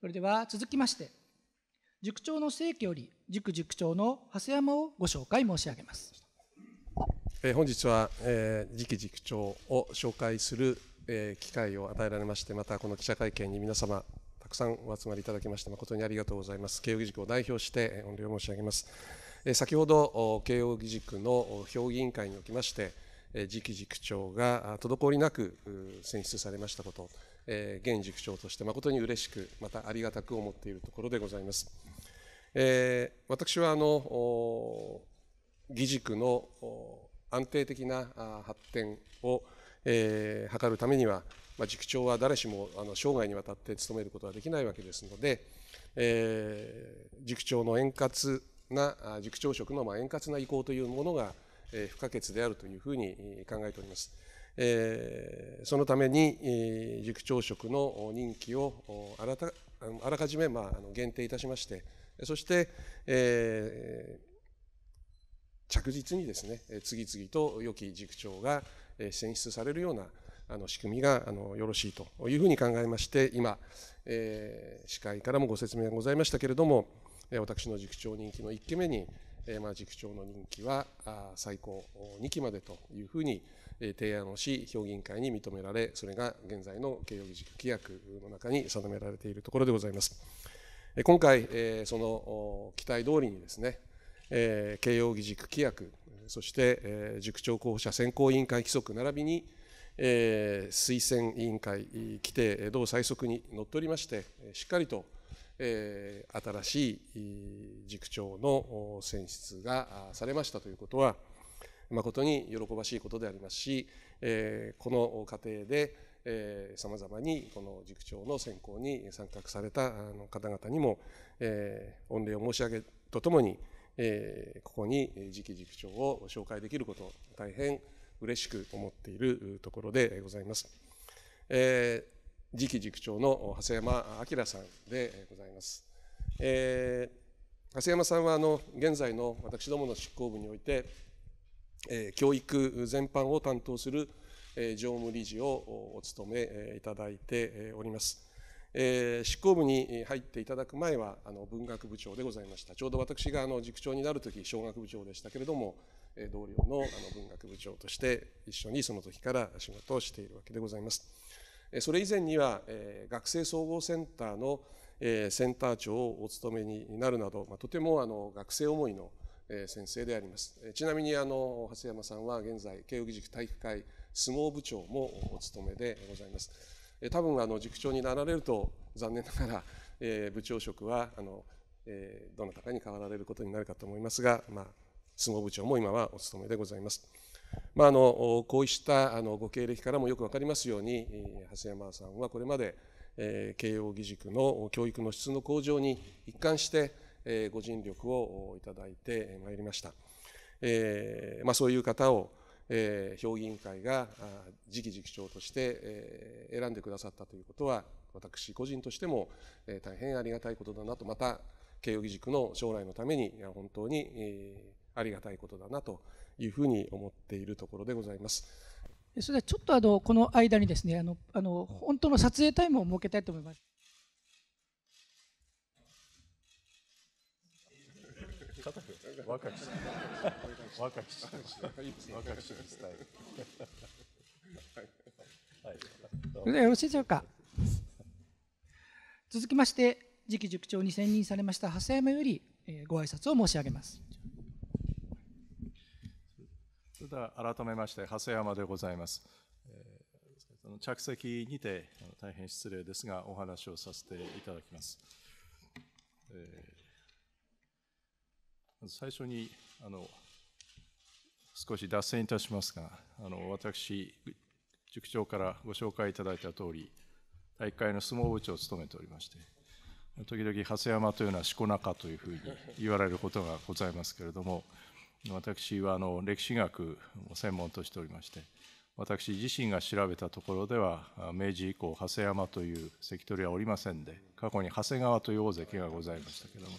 それでは続きまして、塾長の正規より、塾塾長の長谷山をご紹介申し上げます。え本日は、えー、次期塾長を紹介する、えー、機会を与えられまして、またこの記者会見に皆様、たくさんお集まりいただきまして、誠にありがとうございます。慶應義塾を代表して、御礼を申し上げます。えー、先ほど、慶應義塾の評議委員会におきまして、次期塾長が滞りなく選出されましたこと、えー、現塾長として誠に嬉しくまたありがたく思っているところでございます。えー、私はあの義塾の安定的な発展を、えー、図るためには、まあ、塾長は誰しもあの生涯にわたって務めることはできないわけですので、えー、塾長の円滑な塾長職のまあ円滑な移行というものが不可欠であるというふうに考えております。えー、そのために、えー、塾長職の任期をあらたあらかじめ、まあ、あの限定いたしましてそして、えー、着実にですね次々と良き塾長が選出されるようなあの仕組みがあのよろしいというふうに考えまして今、えー、司会からもご説明がございましたけれども私の塾長任期の1期目に、えー、まあ塾長の任期は最高2期までというふうに提案をし、評議員会に認められ、それが現在の慶応義塾規約の中に定められているところでございます。今回、その期待通りにですね、慶応義塾規約、そして塾長候補者選考委員会規則並びに、え推薦委員会規定同最速にのっとりましてしっかりと、え新しい塾長の選出がされましたということは誠に喜ばしいことでありますし、えこの過程でさまざまにこの塾長の選考に参画された方々にも、え御礼を申し上げとともに、えここに次期塾長を紹介できること大変嬉しく思っているところでございます。えー、次期塾長の長谷山明さんでございます。えー、長谷山さんはあの現在の私どもの執行部においてえ教育全般を担当する、え常務理事をお務めいただいております。え執行部に入っていただく前はあの文学部長でございましたちょうど私があの塾長になる時小学部長でしたけれども、え同僚のあの文学部長として一緒にその時から仕事をしているわけでございます。それ以前には、え学生総合センターの、えセンター長をお務めになるなど、まとてもあの学生思いの、先生であります。ちなみにあの長谷山さんは現在慶應義塾体育会相撲部長もお務めでございます。多分あの塾長になられると残念ながら、えー、部長職はあの、えー、どなたかに変わられることになるかと思いますが、まあ、相撲部長も今はお務めでございます。まあ、あのこうしたあのご経歴からもよく分かりますように長谷山さんはこれまで、えー、慶應義塾の教育の質の向上に一貫してえご尽力をいただいてまいりました。えまあ、そういう方を、え評議員会が次期次期長として、え選んでくださったということは私個人としても、え大変ありがたいことだなとまた慶應義塾の将来のために本当に、えありがたいことだなというふうに思っているところでございます。それではちょっとあのこの間にですねあのあの本当の撮影タイムを設けたいと思います。若き若き若きスタイル。はい。それではよろしいでしょうか。続きまして、次期塾長に選任されました長谷山よりご挨拶を申し上げます。それでは改めまして、長谷山でございます。着席にて大変失礼ですが、お話をさせていただきます。えー最初にあの少し脱線いたしますが、あの私、塾長からご紹介いただいた通り、大会の相撲部長を務めておりまして、時々、長谷山というのはしこ中というふうに言われることがございますけれども、私はあの歴史学を専門としておりまして、私自身が調べたところでは、明治以降、長谷山という関取はおりませんで、過去に長谷川という大関がございましたけれども、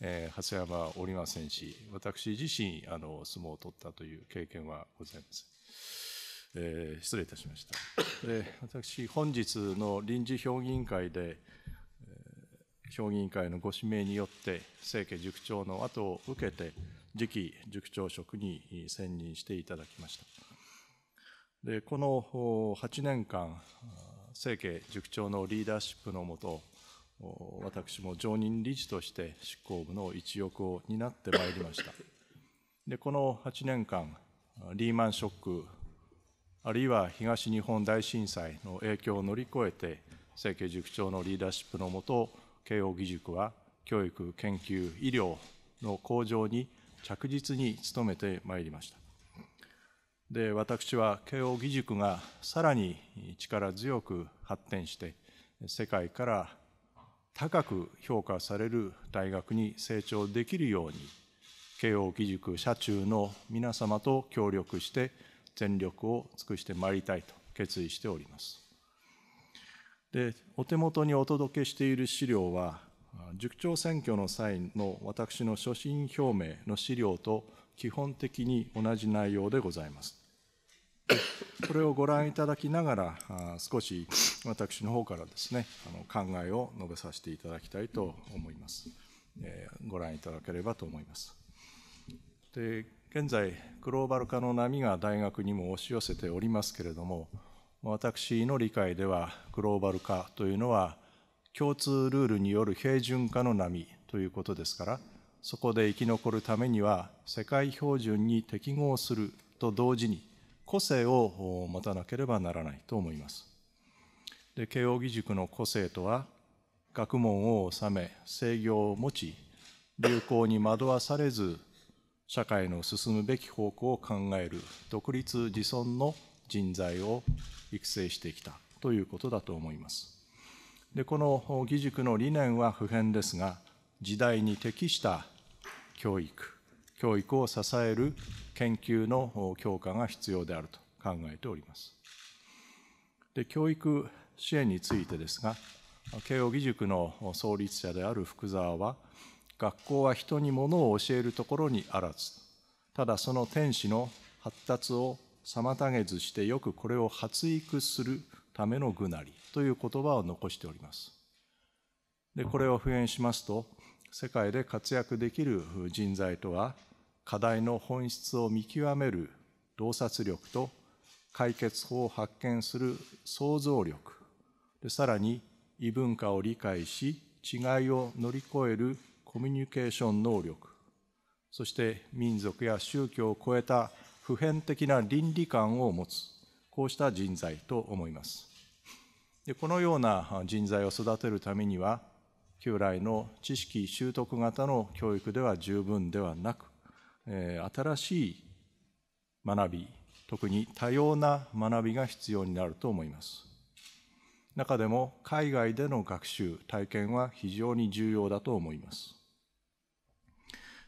えー、長谷山おりませんし、私自身、あの、相撲を取ったという経験はございません。えー、失礼いたしました。で私、本日の臨時評議員会で、え評議員会のご指名によって、政家塾長の後を受けて、次期塾長職に選任していただきました。でこの8年間、政家塾長のリーダーシップのもと、私も常任理事として執行部の一翼を担ってまいりました。でこの8年間、リーマンショック、あるいは東日本大震災の影響を乗り越えて、政形塾長のリーダーシップのもと、慶應義塾は教育、研究、医療の向上に着実に努めてまいりました。で私は慶應義塾がさらに力強く発展して世界から高く評価される大学に成長できるように慶應義塾社中の皆様と協力して全力を尽くしてまいりたいと決意しております。でお手元にお届けしている資料は塾長選挙の際の私の所信表明の資料と基本的に同じ内容でございます。これをご覧いただきながら、少し私の方からですね、あの考えを述べさせていただきたいと思います。えー、ご覧いただければと思います。で現在、グローバル化の波が大学にも押し寄せておりますけれども、私の理解では、グローバル化というのは、共通ルールによる平準化の波ということですから、そこで生き残るためには、世界標準に適合すると同時に、個性を持たなければならないと思います。で慶應義塾の個性とは学問を治め制御を持ち流行に惑わされず社会の進むべき方向を考える独立自尊の人材を育成してきたということだと思います。でこの義塾の理念は不変ですが時代に適した教育教育を支える研究の強化が必要であると考えております。で教育支援についてですが、慶應義塾の創立者である福沢は、学校は人にものを教えるところにあらず、ただその天使の発達を妨げずしてよくこれを発育するための具なりという言葉を残しております。でこれを普遍しますと、世界で活躍できる人材とは課題の本質を見極める洞察力と解決法を発見する想像力でさらに異文化を理解し違いを乗り越えるコミュニケーション能力そして民族や宗教を超えた普遍的な倫理観を持つこうした人材と思いますでこのような人材を育てるためには旧来の知識習得型の教育では十分ではなく新しい学び、特に多様な学びが必要になると思います。中でも海外での学習、体験は非常に重要だと思います。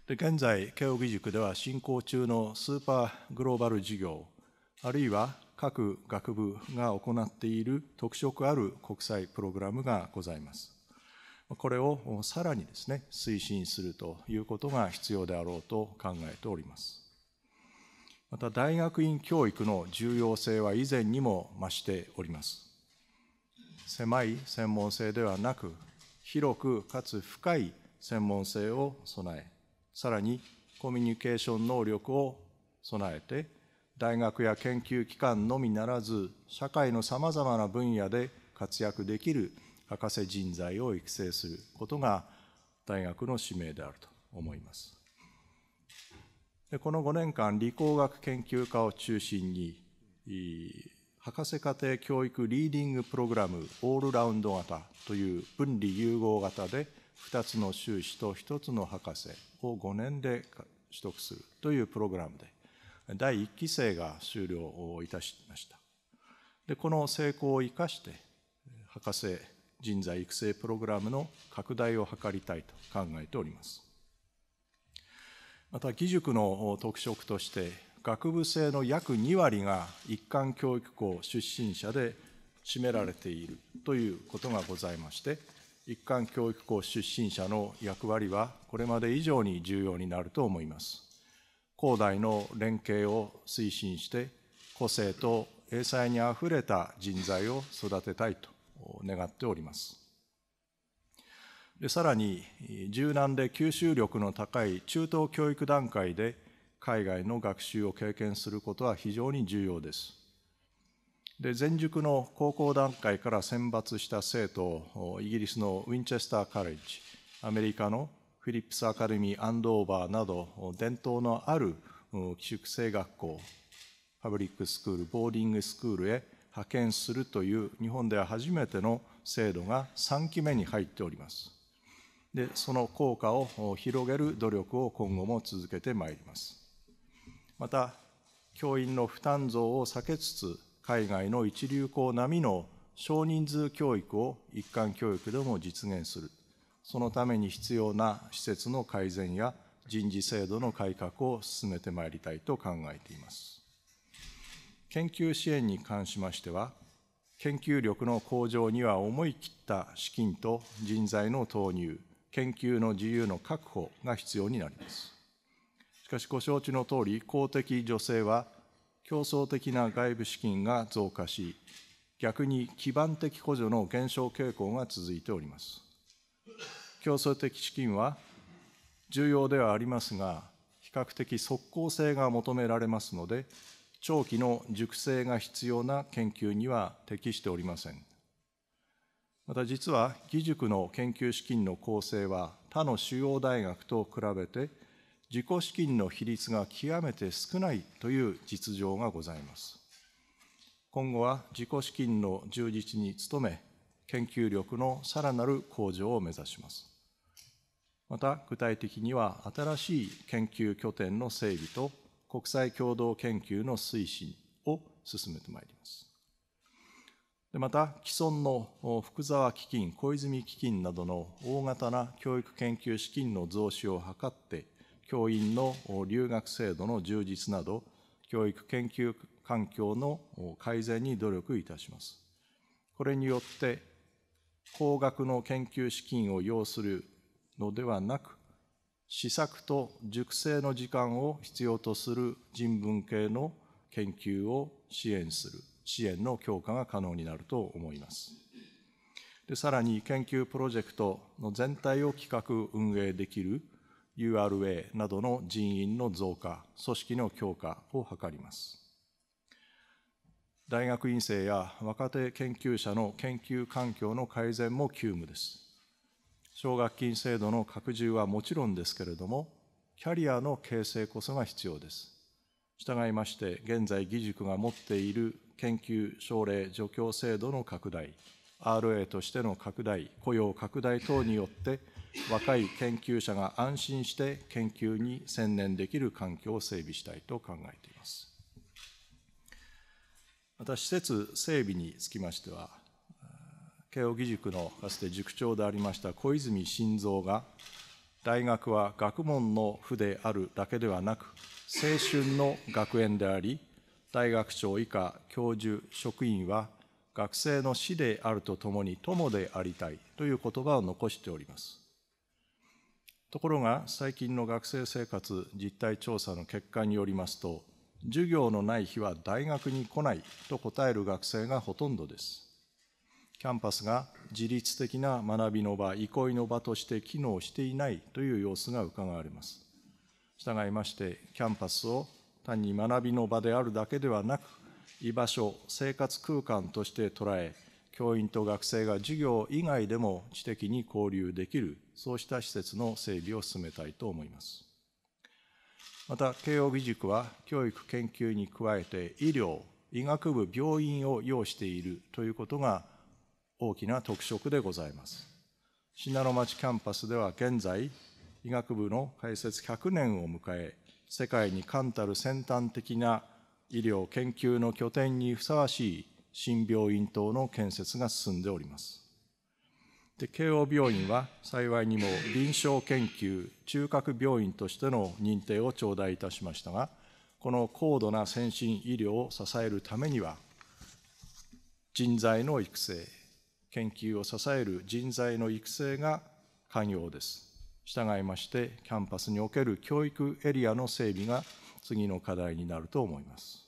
で現在、慶應義塾では進行中のスーパーグローバル事業、あるいは各学部が行っている特色ある国際プログラムがございます。これをさらにですね、推進するということが必要であろうと考えております。また、大学院教育の重要性は以前にも増しております。狭い専門性ではなく、広くかつ深い専門性を備え、さらにコミュニケーション能力を備えて、大学や研究機関のみならず、社会のさまざまな分野で活躍できる博士人材を育成することが大学の使命であると思います。でこの5年間、理工学研究科を中心に、博士課程教育リーディングプログラムオールラウンド型という分離融合型で2つの修士と1つの博士を5年で取得するというプログラムで第1期生が終了をいたしましたでこの成功を生かして博士人材育成プログラムの拡大を図りたいと考えております。また、義塾の特色として、学部生の約2割が一貫教育校出身者で占められているということがございまして、一貫教育校出身者の役割はこれまで以上に重要になると思います。高大の連携を推進して、個性と英才にあふれた人材を育てたいと願っております。でさらに柔軟で吸収力の高い中等教育段階で海外の学習を経験することは非常に重要です。で前熟の高校段階から選抜した生徒をイギリスのウィンチェスター・カレッジアメリカのフィリップス・アカデミー・アンドーバーなど伝統のある寄宿制学校パブリックスクールボーディングスクールへ派遣するという日本では初めての制度が3期目に入っております。で、その効果を広げる努力を今後も続けてまいります。また、教員の負担増を避けつつ、海外の一流校並みの少人数教育を一貫教育でも実現する。そのために必要な施設の改善や人事制度の改革を進めてまいりたいと考えています。研究支援に関しましては、研究力の向上には思い切った資金と人材の投入、研究の自由の確保が必要になります。しかし、ご承知のとおり、公的助成は競争的な外部資金が増加し、逆に基盤的補助の減少傾向が続いております。競争的資金は重要ではありますが、比較的即効性が求められますので、長期の熟成が必要な研究には適しておりません。また実は、義塾の研究資金の構成は他の主要大学と比べて、自己資金の比率が極めて少ないという実情がございます。今後は自己資金の充実に努め、研究力のさらなる向上を目指します。また具体的には新しい研究拠点の整備と国際共同研究の推進を進めてまいります。でまた、既存の福沢基金、小泉基金などの大型な教育研究資金の増資を図って、教員の留学制度の充実など、教育研究環境の改善に努力いたします。これによって、高額の研究資金を要するのではなく、試作と熟成の時間を必要とする人文系の研究を支援する支援の強化が可能になると思いますでさらに研究プロジェクトの全体を企画運営できる URA などの人員の増加組織の強化を図ります大学院生や若手研究者の研究環境の改善も急務です奨学金制度の拡充はもちろんですけれども、キャリアの形成こそが必要です。従いまして、現在、義塾が持っている研究、奨励、助教制度の拡大、RA としての拡大、雇用拡大等によって、若い研究者が安心して研究に専念できる環境を整備したいと考えています。また、施設整備につきましては、慶應義塾のかつて塾長でありました小泉晋三が、大学は学問の府であるだけではなく、青春の学園であり、大学長以下教授、職員は、学生の師であるとともに友でありたいという言葉を残しております。ところが最近の学生生活実態調査の結果によりますと、授業のない日は大学に来ないと答える学生がほとんどです。キャンパスが自律的な学びの場、憩いの場として機能していないという様子がうかがわれます。従いまして、キャンパスを単に学びの場であるだけではなく、居場所、生活空間として捉え、教員と学生が授業以外でも知的に交流できる、そうした施設の整備を進めたいと思います。また、慶応義塾は教育研究に加えて医療、医学部、病院を要しているということが大きな特色でございます。信濃町キャンパスでは現在、医学部の開設100年を迎え、世界に冠たる先端的な医療研究の拠点にふさわしい新病院等の建設が進んでおります。で慶応病院は幸いにも臨床研究中核病院としての認定を頂戴いたしましたがこの高度な先進医療を支えるためには人材の育成研究を支える人材の育成が肝要です。従いまして、キャンパスにおける教育エリアの整備が次の課題になると思います。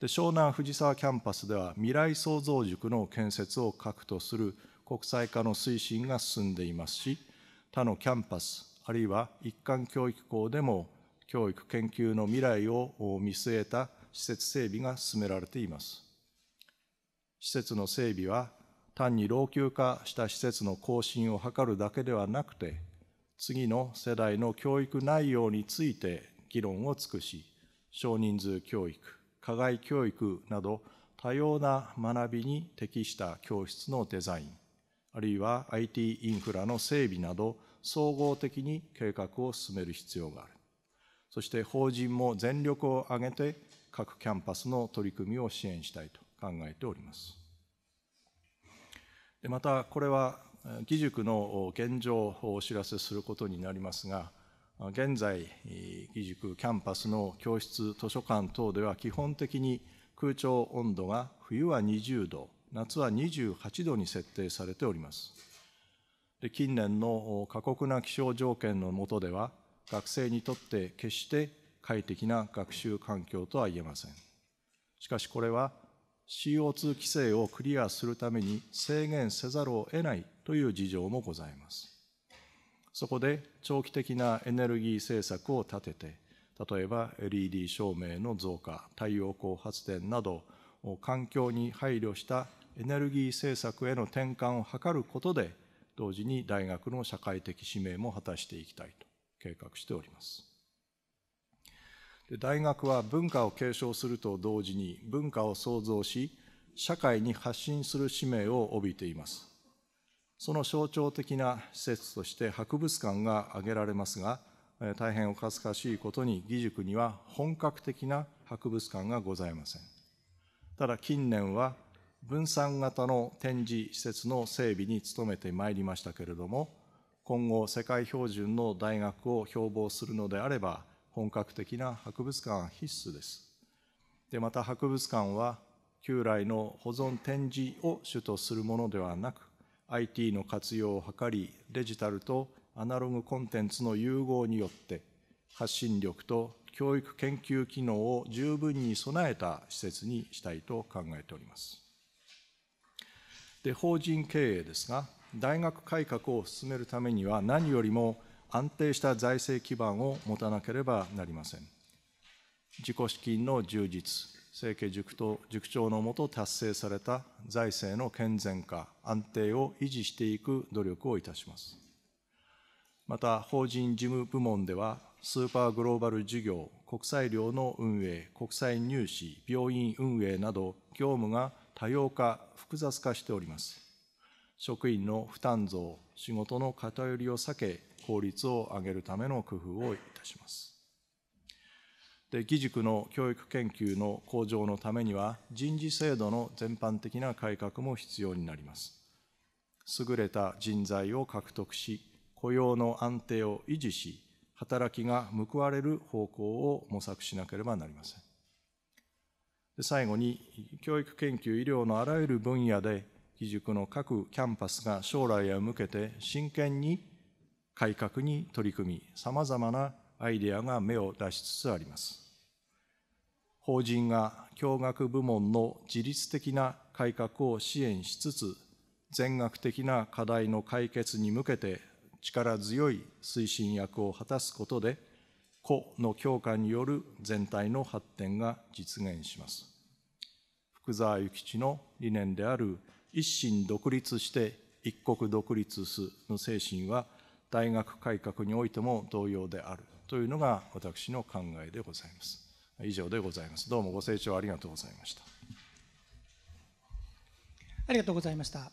で湘南藤沢キャンパスでは未来創造塾の建設を核とする国際化の推進が進んでいますし他のキャンパスあるいは一貫教育校でも教育研究の未来を見据えた施設整備が進められています施設の整備は単に老朽化した施設の更新を図るだけではなくて、次の世代の教育内容について議論を尽くし、少人数教育、課外教育など多様な学びに適した教室のデザイン、あるいは IT インフラの整備など総合的に計画を進める必要がある。そして法人も全力を挙げて各キャンパスの取り組みを支援したいと考えております。でまたこれは義塾の現状をお知らせすることになりますが現在義塾キャンパスの教室図書館等では基本的に空調温度が冬は20度夏は28度に設定されておりますで近年の過酷な気象条件の下では学生にとって決して快適な学習環境とは言えませんしかしこれは CO2 規制をクリアするために制限せざるを得ないという事情もございます。そこで長期的なエネルギー政策を立てて、例えば LED 照明の増加、太陽光発電など、環境に配慮したエネルギー政策への転換を図ることで、同時に大学の社会的使命も果たしていきたいと計画しております。で大学は文化を継承すると同時に文化を創造し社会に発信する使命を帯びていますその象徴的な施設として博物館が挙げられますが大変お恥ずかしいことに義塾には本格的な博物館がございませんただ近年は分散型の展示施設の整備に努めてまいりましたけれども今後世界標準の大学を標榜するのであれば本格的な博物館は必須です。でまた博物館は旧来の保存展示を主とするものではなく IT の活用を図りデジタルとアナログコンテンツの融合によって発信力と教育研究機能を十分に備えた施設にしたいと考えております。で法人経営ですが大学改革を進めるためには何よりも安定した財政基盤を持たなければなりません。自己資金の充実、政経塾と塾長のもと達成された財政の健全化、安定を維持していく努力をいたします。また、法人事務部門では、スーパーグローバル事業、国際寮の運営、国際入試、病院運営など、業務が多様化、複雑化しております。職員の負担増、仕事の偏りを避け、効率を上げるための工夫をいたします。で義塾の教育研究の向上のためには、人事制度の全般的な改革も必要になります。優れた人材を獲得し、雇用の安定を維持し、働きが報われる方向を模索しなければなりません。で最後に、教育研究医療のあらゆる分野で基塾の各キャンパスが将来へ向けて真剣に改革に取り組み、さまざまなアイデアが芽を出しつつあります。法人が教学部門の自律的な改革を支援しつつ、全学的な課題の解決に向けて力強い推進役を果たすことで、個の強化による全体の発展が実現します。福沢諭吉の理念である一心独立して一国独立すの精神は大学改革においても同様であるというのが私の考えでございます。以上でございます。どうもご清聴ありがとうございました。ありがとうございました。